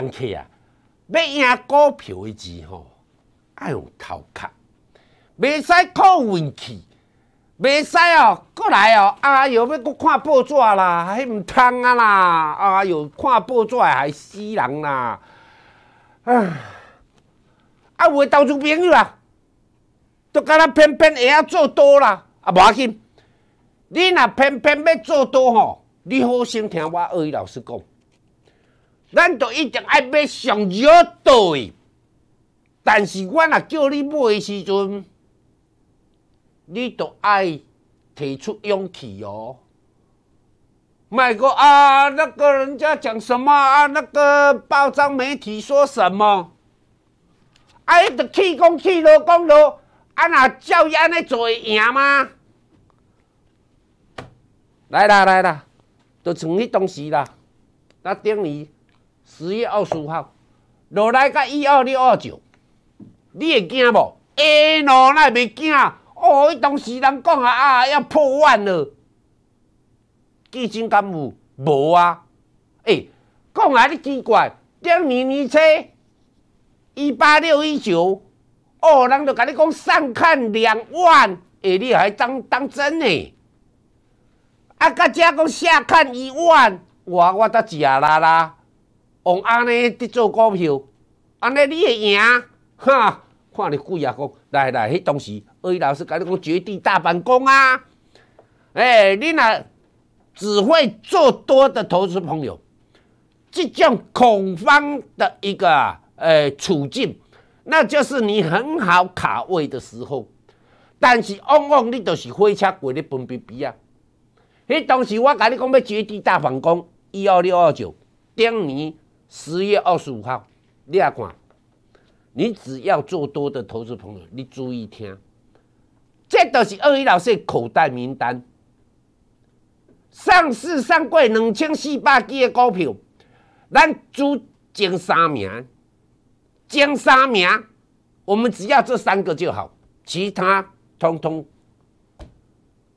人客啊，要赢股票的钱吼，爱用头壳，袂使靠运气，袂使哦，过来哦，啊哟，要阁看报纸啦，迄毋通啊啦，啊哟，看报纸害死人啦！啊，啊，有诶，投资朋友啊，都敢若偏偏会晓做多啦，啊无要紧，你若偏偏要做多吼，你好心听我二语老师讲。咱都一定爱买上热对，但是，我若叫你买的时阵，你都爱提出勇气哦。卖个啊，那个人家讲什么啊？那个报章媒体说什么？啊，伊都气功气咯，讲咯，啊，那照伊安尼做会赢吗？来啦来啦，就从迄当时啦，那顶年。十月二四号，落来到一二六二九，你会惊无？哎，落来袂惊？哦，伊当时人讲啊啊，要破万了，基金敢有？无啊！诶，讲来你奇怪，今年二七一八六一九，哦，人就甲你讲上看两万，哎，你还当当真呢？啊，甲遮讲下看一万，哇，我得几啦啦！往安尼去做股票，安尼你会赢，哈！看你贵啊，讲来来，迄当时二老师甲你讲绝地大反攻啊！诶，你若只会做多的投资朋友，即将恐慌的一个呃处境，那就是你很好卡位的时候，但是往往你都是火车亏的崩逼逼啊！迄当时我甲你讲要绝地大反攻，一二六二九，顶年。十月二十五号，你看，你只要做多的投资朋友，你注意听，这都是二鱼老师口袋名单。上市上季两千四百几的股票，咱主前三名，前三名，我们只要这三个就好，其他通通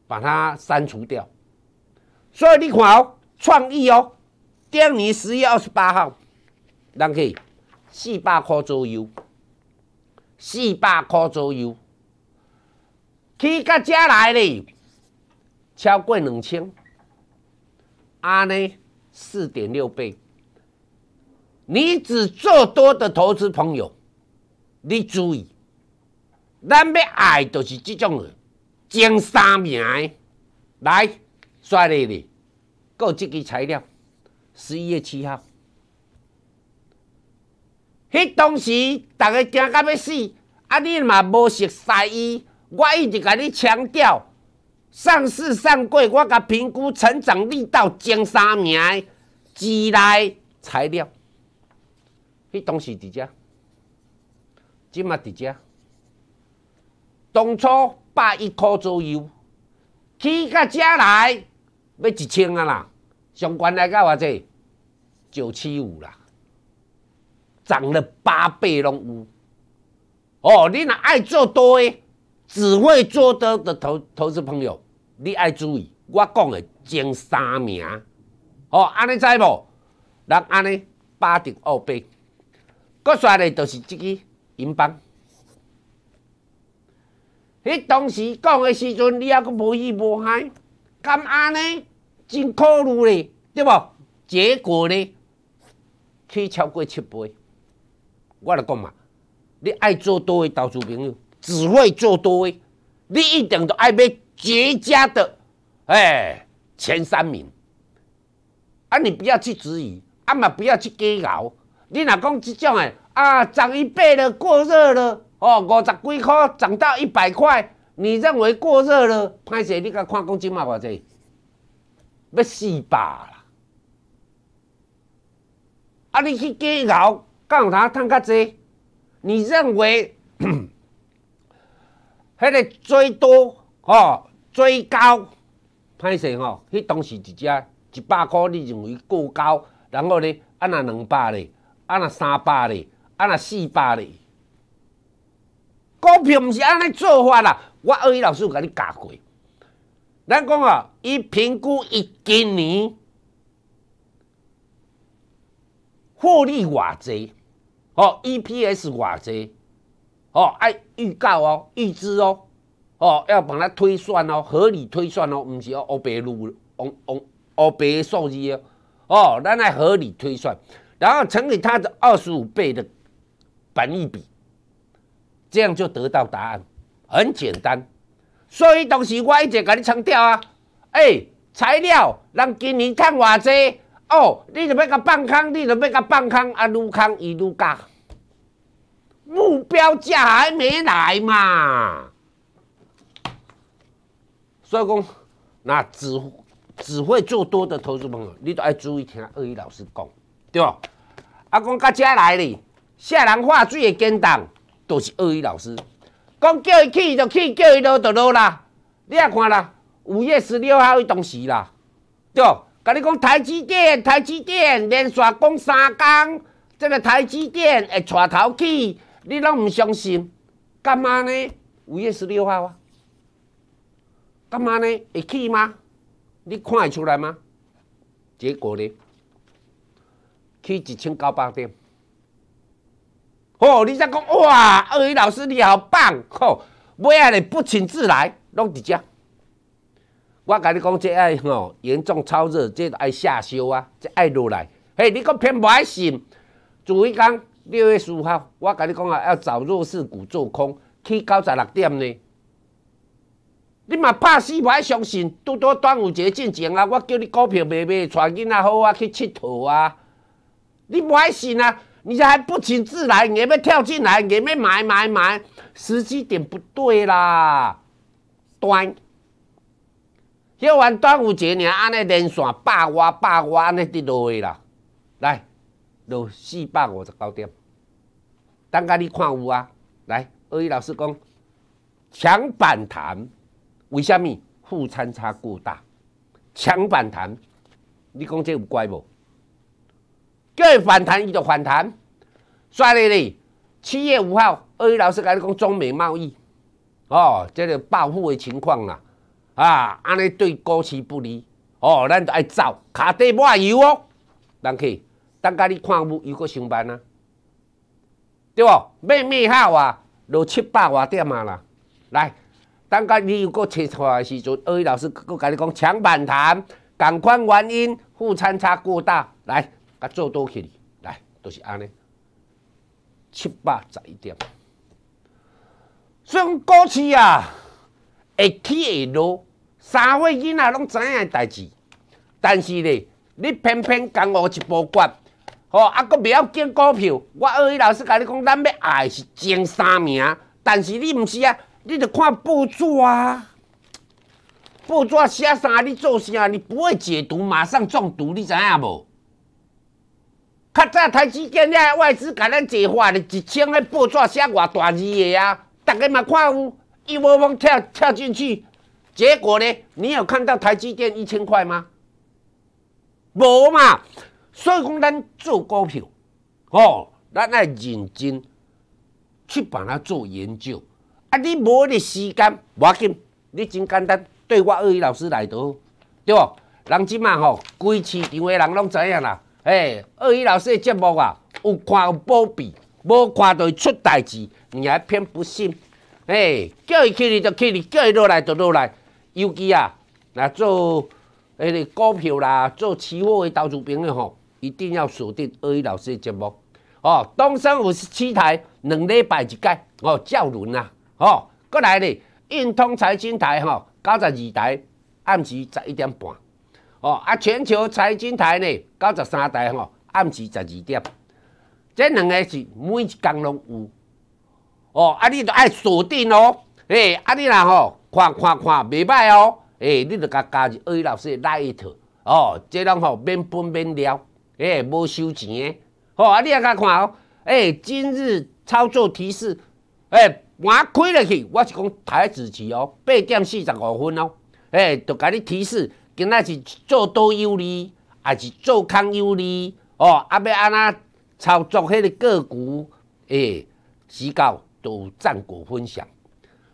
把它删除掉。所以你看哦，创意哦，第二年十月二十八号。咱去四百块左右，四百块左右，去到这来哩，超过两千，啊呢，四点六倍。你只做多的投资朋友，你注意。咱要爱就是这种的，前三名来，帅你哩，够这个材料，十一月七号。迄当时，逐个惊到要死，啊！你嘛无熟悉伊，我一直甲你强调，上市上过，我甲评估成长力到前三名之内材料。迄当时伫遮，即嘛伫遮，当初百一箍左右，起到遮来要一千啊啦，上悬来到偌济，九七五啦。涨了八倍有。哦，你若爱做多诶，只会做多的投投资朋友，你爱注意。我讲诶，前三名，哦，安尼知无？人安尼，八点二倍，搁衰咧，就是即支银棒。你当时讲诶时阵，你还佫无依无害，咁安尼真可恶咧，对无？结果咧，去超过七倍。我来讲嘛，你爱做多的投资朋友，只会做多的，你一定都爱买绝佳的，哎，前三名。啊，你不要去质疑，啊嘛不要去计较。你若讲即种诶，啊涨一百了过热了，哦五十几箍涨到一百块，你认为过热了，歹势你甲看讲即嘛偌济，要四百啦。啊，你去计较。讲有他，趁较济？你认为，迄个最多哦，最高，歹势吼，迄当时一只一百箍，你认为过高，然后咧，按若两百咧，按若三百咧，按若四百咧，股票毋是安尼做法啦。我二姨老师有甲你教过。咱讲啊，伊评估一今年，获利偌侪。哦，EPS 偌济，哦，爱预告哦，预知哦，哦，要把他推算哦，合理推算哦，毋是哦，欧白路，欧欧欧白数字哦，哦，咱来合理推算，然后乘以它的二十五倍的百分比，这样就得到答案，很简单。所以同时我一直跟你强调啊，哎，材料，咱今年赚偌济。哦，你著要甲放空，你著要甲放空，啊，愈空伊愈价，目标价还没来嘛？所以讲，那只只会做多的投资朋友，你都爱注意听二一老师讲，对不？阿讲到遮来哩，下人化水的简党都是二一老师讲叫伊去就去，叫伊落就落啦。你也看啦，五月十六号伊同事啦，对。甲你讲台积电，台积电连续讲三天，即个台积电会带头去，你拢毋相信？干嘛呢？五月十六号啊，干嘛呢？会去吗？你看会出来吗？结果呢？去一千九百点。哦，你才讲哇，二鱼老师你好棒！哦，尾下你不请自来，弄一只。我甲你讲，这爱吼严重超热，这爱下修啊，这爱落来。嘿，你个偏不爱信，注意讲六月十五号，我甲你讲啊，要找弱势股做空，去九十六点呢。你嘛怕死，不爱相信，拄拄端午节进前啊！我叫你股票买卖，带囡仔好啊，去佚佗啊。你不爱信啊，你这还不请自来，硬要跳进来，硬要买买买，时机点不对啦，端。跳完端午节呢，安尼连线百外百外安尼滴落去啦，来，落四百五十九点。等家你看有啊，来，二一老师讲强反弹，为什么？负参差过大，强反弹，你讲这有乖无？该反弹伊就反弹，算哩你七月五号，二一老师甲你讲中美贸易，哦，这个报复的情况啊。啊，安尼对股市不利哦，咱就爱走，骹底抹油哦。人去，等甲你看有又搁上班啊，对无？咩咩好啊，落七百外点啊啦。来，等甲你又搁切出来时阵，二位老师搁甲你讲抢反弹，共款原因、负差差过大。来，甲做多起，来都是安尼，七百一点。算股市啊。会起会落，三岁囡仔拢知影代志，但是呢，你偏偏刚我一波管，吼，还阁袂晓拣股票。我二姨老师甲你讲，咱要爱是前三名，但是你毋是啊，你着看报纸啊，报纸写啥你做啥，你不会解读，马上中毒，你知影无？较早台子间咧，外资甲咱借话咧，一千个报纸写偌大字个啊，逐个嘛看有。一窝蜂跳跳进去，结果呢？你有看到台积电一千块吗？无嘛，所以讲咱做股票，哦，咱爱认真去把它做研究。啊，你无个时间，我紧，你真简单，对我二鱼老师来倒，对不？人即嘛吼，规市场的人拢知影啦。诶，二鱼老师的节目啊，有看有褒贬，无看就会出代志，你还偏不信？诶，叫伊去哩就去哩，叫伊落来就落来。尤其啊，若做迄个股票啦，做期货的投资朋友吼，一定要锁定二一老师的节目。哦，东升五十七台，两礼拜一改。哦，叫轮呐。哦，过来哩，运通财经台吼，九十二台，暗时十一点半。哦，啊，全球财经台呢，九十三台吼，暗时十二点。这两个是每一工拢有。哦，啊，你著爱锁定哦，诶，啊，你若吼，看，看看，袂歹哦，诶，你著甲加入二老师来一套，哦，这人吼免本免聊，诶，无收钱诶。哦，啊，你若甲看哦，诶，今日操作提示，诶，我开落去，我是讲台子期哦，八点四十五分哦，诶，著甲你提示，今仔是做多有利，还是做空有利，哦，啊，要安那操作迄个个股，诶，时高。都战果分享，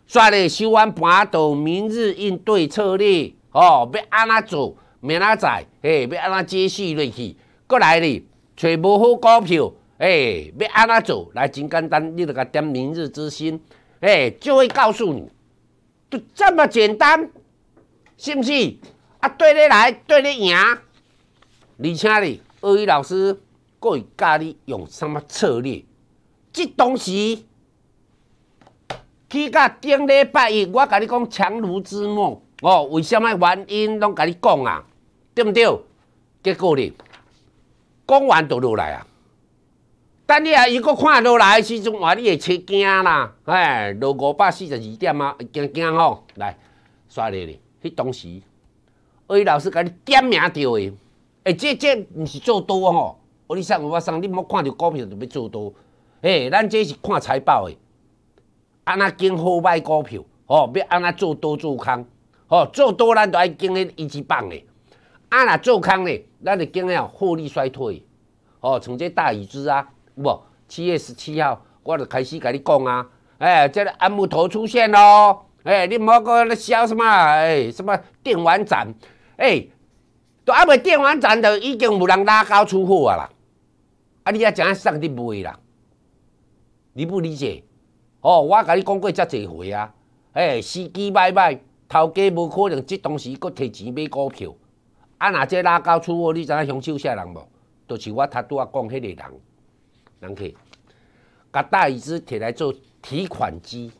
跩咧收完盘到明日应对策略，哦，要安怎做？明仔载，嘿，要安怎接续落去。过来咧，揣无好股票，嘿，要安怎做？来，真简单，你著甲点明日之星，嘿，就会告诉你，就这么简单，是毋是？啊，对你来，对你赢。而且咧，鳄鱼老师，佫会教你用什么策略？即东西。去到顶礼拜一，我甲你讲强弩之末，哦，为什么原因拢甲你讲啊？对毋对？结果呢？讲完就落来啊！等你啊，又搁看落来诶时阵，话你会吃惊啦，哎，落五百四十二点啊，惊惊吼，来刷你咧。迄当时，二位老师甲你点名着诶，哎，这这毋是做多吼？我你上无法上，你无看着股票就要做多？哎，咱这是看财报诶。安那拣好歹股票，吼，要安那做多做空，吼，做多咱就爱拣历一级棒诶。安若做空嘞，咱就迄历获利衰退，吼，从这大日子啊，无七月十七号，我就开始甲你讲啊，哎，这个木头出现咯，哎，你毋好咧你消什么，哎，什么电玩展，哎，都阿未电玩展，都已经有人拉高出货啊啦，啊，你阿怎上送汝卖啦，你不理解？哦，我甲你讲过遮侪回啊！哎，时机歹歹，头家无可能即当时佫摕钱买股票。啊，若这拉高出窝，你知影凶手啥人无？著是我头拄啊讲迄个人，人客，甲大椅子摕来做提款机，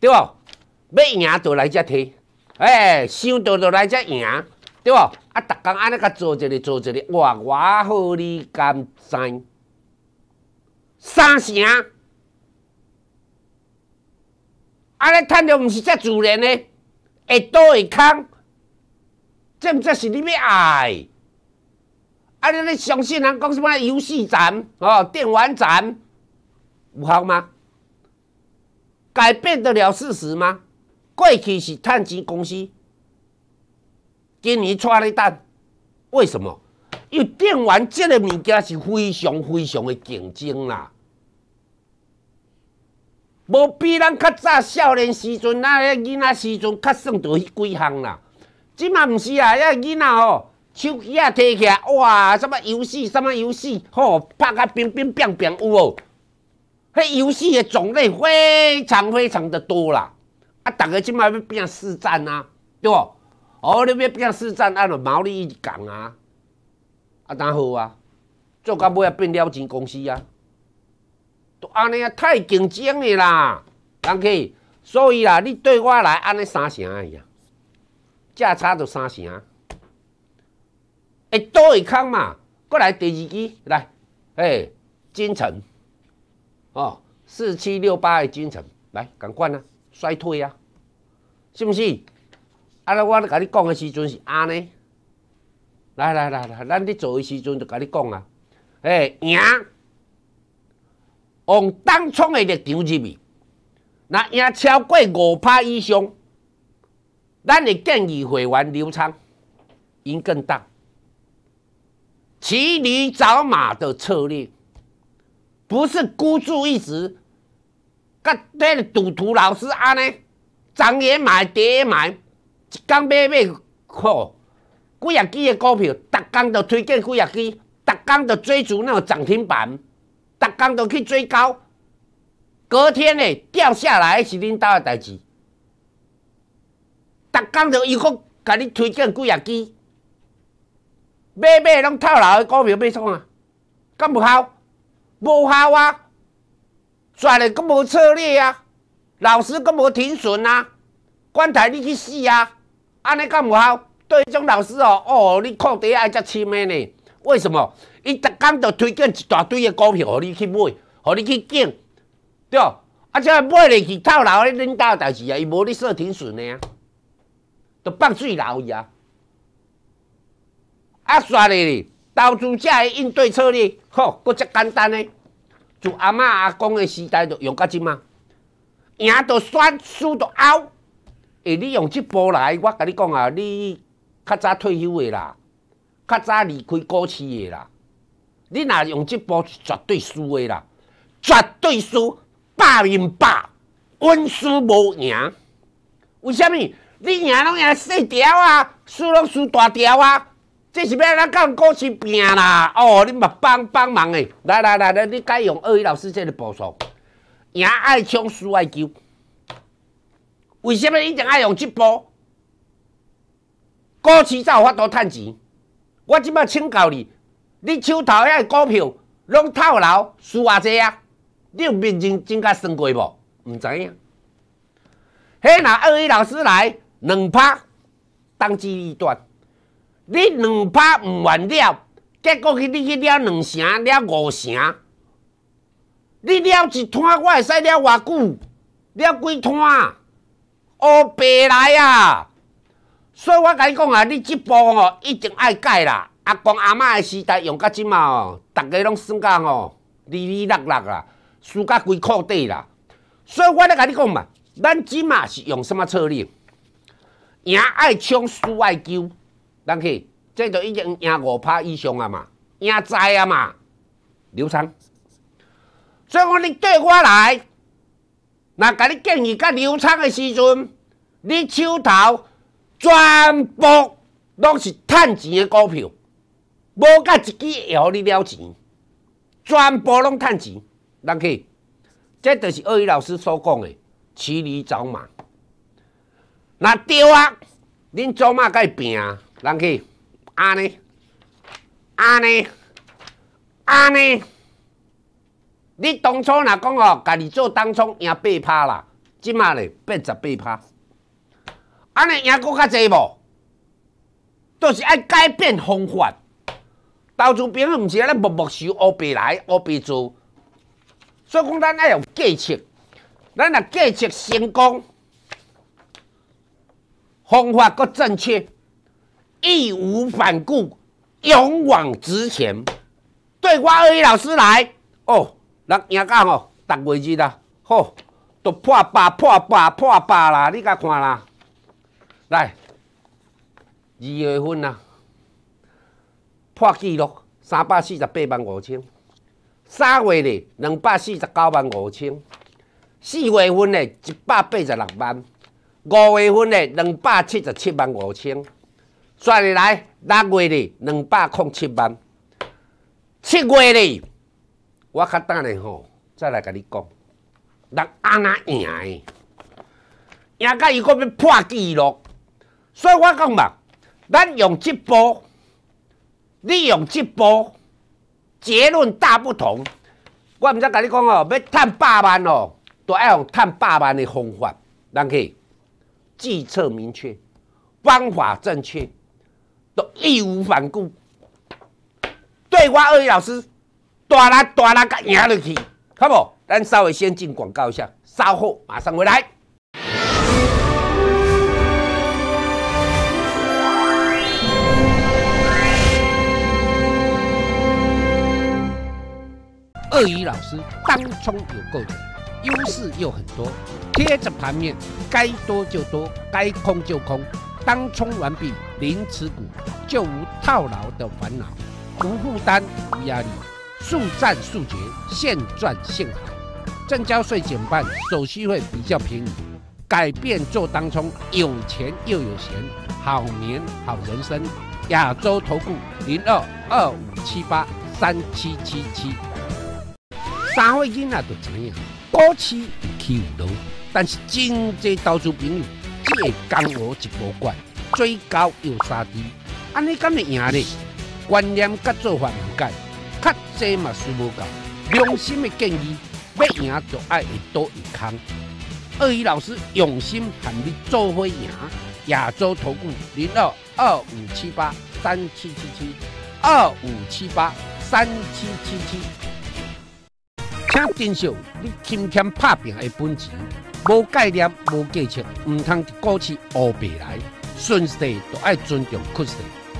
对无？要赢就来遮摕，哎，想多就来遮赢，对无？啊，逐工安尼甲做一下，做一下，我我好，你敢三三成。安尼趁着毋是遮自然的，会倒会空，这毋这是你要爱？啊，你咧，相信人讲什么游戏展哦，电玩展，有效吗？改变得了事实吗？过去是趁钱公司，今年出来一为什么？因为电玩这个物件是非常非常的竞争啦。无比咱较早少年时阵啊，囡仔时阵较算着几项啦。即嘛毋是啊，遐囡仔吼，手机啊摕起，哇，什物游戏，什物游戏，吼，拍甲乒乒乓乓有无？迄游戏的种类非常非常的多啦。啊，逐个即嘛拼四战啊，对无？哦，你拼四战，按毛利讲啊，啊，当好啊，做到尾啊变了钱公司啊。都安尼啊，太竞争诶啦，人气。所以啦，你对我来安尼三成的呀，价差就三成。哎，多会空嘛，过来第二支来，哎，金城，哦，四七六八的金城，来，赶快啊？衰退啊？是不是？啊，我咧甲你讲的时阵是安尼，来来来来，咱咧做时阵就甲你讲啊，哎，赢。往当冲的立场入面，那赢超过五拍以上，咱会建议会员留仓，赢更大。骑驴找马的策略，不是孤注一掷，甲那个赌徒老师安尼，涨也买跌也买，一工买买靠，几啊的股票，逐工都推荐几啊支，逐工都追逐那个涨停板。逐工都去追高，隔天嘞掉下来是恁兜的代志。逐工都伊阁甲你推荐几啊支，买买拢套牢的股票买创啊？敢无效？无效啊！谁来搿无策略啊？老师搿无停损啊？管台你去死啊！安尼敢无效？对迄种老师哦，哦，你看得爱只痴迷呢？为什么？伊逐工就推荐一大堆的股票，互你去买，互你去拣，对。啊，即个买入去套牢咧，恁兜代志啊！伊无咧设停损的啊，都放水牢伊啊。啊，咧哩，投资者个应对策略，吼，搁只简单个，就阿妈阿公的时代就用较即嘛，赢就算输就 out。诶，你用即波来，我甲你讲啊，你较早退休的啦，较早离开股市的啦。你若用即步，是绝对输的啦，绝对输，百赢百，稳输无赢。为什物你赢拢赢细条啊，输拢输大条啊，这是要咱讲股市拼啦。哦，你嘛帮帮忙的，来来来来，你改用二一老师这个步数，赢爱抢，输爱救。为什么一定爱用这步？股市才有法度趁钱。我即摆请教你。你手头遐股票，拢套牢输偌济啊！你有面真真甲算过无？毋知影。迄那二位老师来两拍，当机立断。你两拍唔完了，结果去你去了两成，了五成。你了一摊，我会使了偌久？了几摊？乌白来啊！所以我甲你讲啊，你即步哦，一定爱改啦。阿公阿嬷的时代用到即马哦，逐家拢算讲哦，里里落落啦，输到规裤底啦。所以我来甲你讲嘛，咱即马是用什么策略？赢爱抢，输爱救，咱去，这就已经赢五拍以上啊嘛，赢在啊嘛，流畅。所以我你跟我来，那甲你建议，甲流畅的时阵，你手头全部拢是趁钱的股票。无甲自己互你了钱，全部拢趁钱，人去，这就是鳄鱼老师所讲的骑驴走马。那对啊，恁做嘛该啊？人去，安尼，安尼，安尼，你当初若讲哦，家己做当初赢八拍啦，即嘛咧八十八拍安尼赢搁较济无？都是爱改变方法。投资友毋是安尼默默收，乌白来，乌白做？所以讲，咱爱有计策，咱若计策成功，方法阁正确，义无反顾，勇往直前，对我二一老师来哦，人赢到哦，逐月日啊，好都破百，破百，破百啦！你甲看啦，来二月份啊。破纪录，三百四十八万五千。三月嘞，两百四十九万五千。四月份嘞，一百八十六万。五月份嘞，两百七十七万五千。算下来，六月嘞，两百零七万。七月嘞，我较等嘞吼，再来甲你讲，人安那赢诶，赢够伊个要破纪录。所以我讲嘛，咱用这部。利用这波，结论大不同。我唔使甲你讲哦，要赚百万哦，都爱用赚百万的方法。杨记，计策明确，方法正确，都义无反顾。对我二位老师，大啦大啦，甲赢入去，好无？咱稍微先进广告一下，稍后马上回来。鳄鱼老师当冲有够多，优势又很多，贴着盘面，该多就多，该空就空。当冲完毕，零持股，就无套牢的烦恼，无负担，无压力，速战速决，现赚现好。正交税减半，手续费比较便宜。改变做当冲，有钱又有闲，好年好人生。亚洲投顾零二二五七八三七七七。三岁囡仔都知影，过去有去有到，但是真济投资朋友只会讲我一播怪，追高又杀低，安尼敢会赢呢？观念甲做法唔改，较济嘛输无够。良心的建议，要赢就爱一刀一砍。鳄鱼老师用心喊你做会赢，亚洲投顾零二二五七八三七七七二五七八三七七七。请珍惜你勤俭拍拼的本钱，无概念、无技巧，唔通股去学白来。顺势都爱尊重趋势，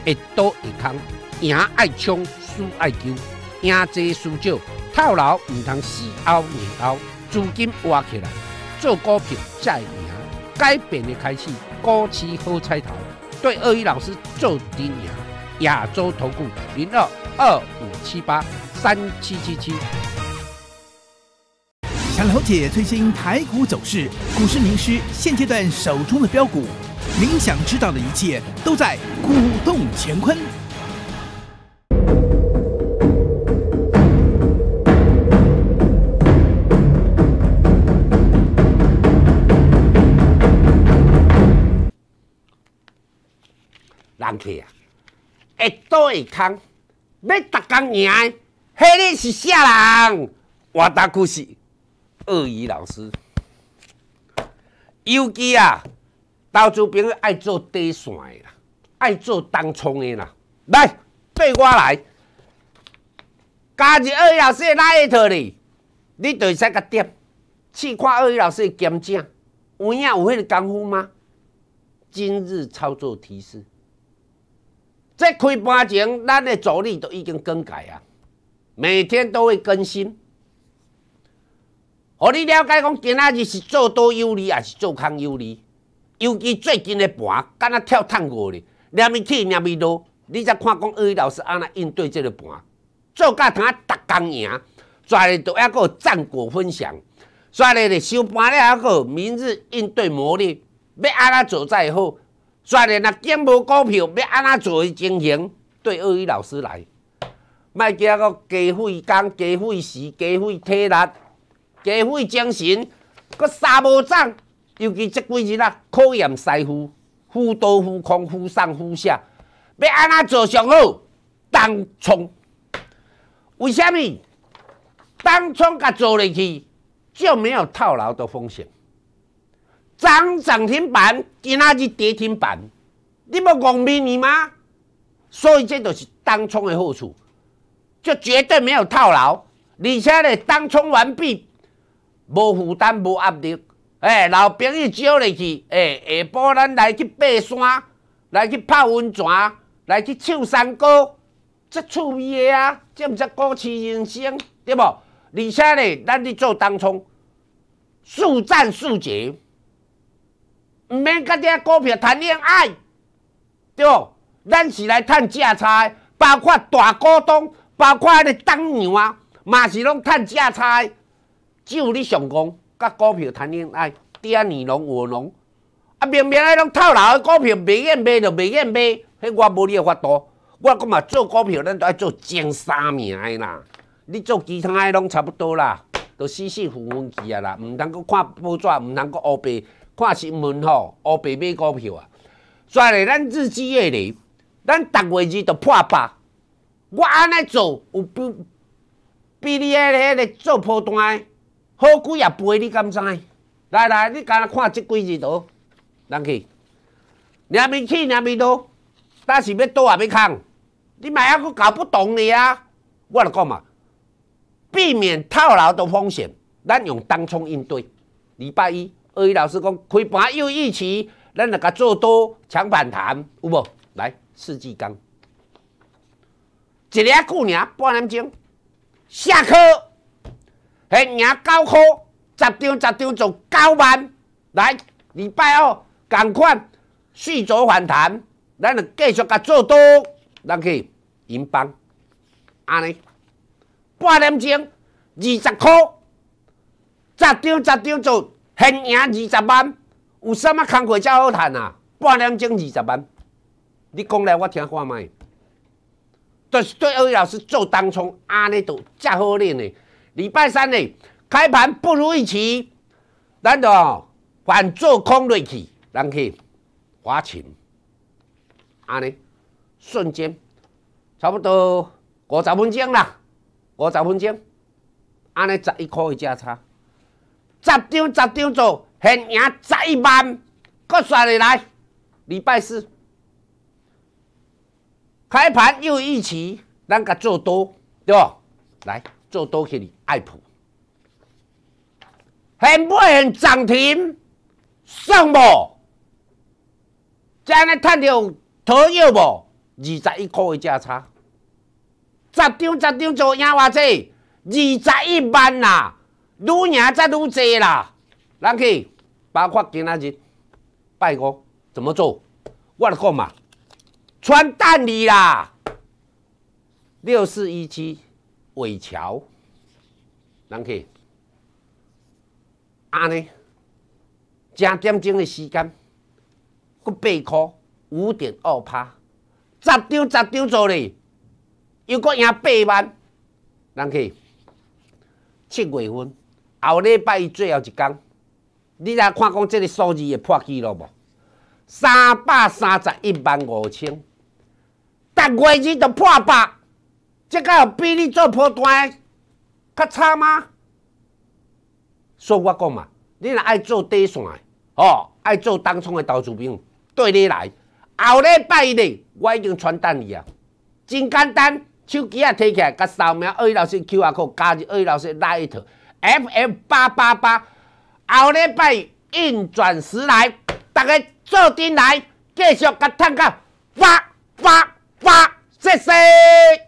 一刀一空。赢爱冲，输爱救，赢多输少，套牢唔通死咬硬咬。资金活起来，做股票才会赢。改变的开始，股市好彩头。对鳄鱼老师做定赢。亚洲投顾零二二五七八三七七七。想了解最新台股走势，股市名师现阶段手中的标股，您想知道的一切都在《股动乾坤》。难听啊！一多一空，要逐天赢的，那你是啥人？我打故事。鳄鱼老师，尤其啊，投资朋友爱做短线的啦，爱做当冲的啦，来对我来，加入鳄鱼老师的那一套哩，你会使个点，试看鳄鱼老师的金价，有影有迄个功夫吗？今日操作提示，这开盘前咱的主力都已经更改啊，每天都会更新。互你了解讲，今仔日是做多有利，也是做空有利。尤其最近的盘，敢若跳探过哩，念咪起，念咪落。你才看讲二鱼老师安那应对即个盘，做甲啊，逐工赢，谁人着还个战果分享，谁人咧收盘了还个明日应对磨呢？要安那做才好。谁人若兼无股票，要安那做去情形，对二一老师来，卖惊个加费工、加费时、加费体力。加费精神，搁杀无涨，尤其即几日啊，考验师傅，忽多忽空，忽上忽下，要安怎做上好？当冲。为虾米？当冲甲做入去就没有套牢的风险。涨涨停板，今仔日跌停板，你要讲秘密吗？所以这就是当冲的好处，就绝对没有套牢。而且呢，当冲完毕。无负担、无压力，哎，老朋友招入去，哎，下晡咱来去爬山，来去泡温泉，来去唱山歌，这趣味个啊！即毋则股市人生，对无？而且咧，咱伫做当冲，速战速决，毋免甲啲股票谈恋爱，对无？咱是来趁价差，包括大股东，包括迄个东牛啊，嘛是拢趁价差。只有你上讲，甲股票谈恋爱，底下你浓我浓，啊，明明爱拢套牢诶，股票未瘾买就未瘾买，迄我无你诶法度。我讲嘛，做股票咱都爱做前三名诶啦，你做其他诶拢差不多啦，都死死稳稳去啊啦，毋通搁看报纸，毋通搁乌白看新闻吼，乌白买股票啊。所以咱日积月累，咱逐月日都破百。我安尼做有比比你诶迄个做普单诶？好几廿倍，你敢知？来来，你敢看即几日倒人气，人去，起人气倒，但是要倒也要空。你妈个，我搞不懂你啊！我来讲嘛，避免套牢的风险，咱用当冲应对。礼拜一，二一老师讲开盘有一期，咱来甲做多抢反弹，有无？来，世纪刚，一勒久年半点钟，下课。现赢九箍，十张十张做九万，来礼拜二同款续做反弹，咱就继续甲做多，咱去银邦，安尼半点钟二十箍，十张十张做现赢二十万，有啥物工课才好趁啊？半点钟二十万，你讲来我听看卖，是对，二位老师做当冲安尼著才好练呢。礼拜三呢，开盘不如预期，咱都反做空瑞奇，让去滑钱，安尼瞬间差不多五十分钟啦，五十分钟，安尼十一块的价差，十张十张做，现赢十一万，搁刷入来。礼拜四开盘又预期，咱个做多对不？来。做多起哩，爱普，很不很涨停，上无，才安尼赚到头要无？二十一块的价差，十张十张做，赢偌济？二十一万啦，愈赢则愈济啦。咱去，包括今仔日，拜五怎么做？我来讲嘛，穿蛋你啦，六四一七。尾桥，人去安尼，正点钟的时间，阁八箍五点二趴，十张十张做哩，又佫赢八万，人去。七月份后礼拜最后一工，你来看，讲即个数字会破纪录无？三百三十一万五千，逐月日都破百。即个比你做普通个较差吗？所以，我讲嘛，你若爱做短线，哦，爱做当冲的投资友，对你来后礼拜呢，我已经传单你啊，真简单，手机啊摕起来，甲扫描二老师 Q R code，加入二老师那一套 FM 八八八，后礼拜运转时来，大家做阵来，继续甲探到，发发发，谢谢。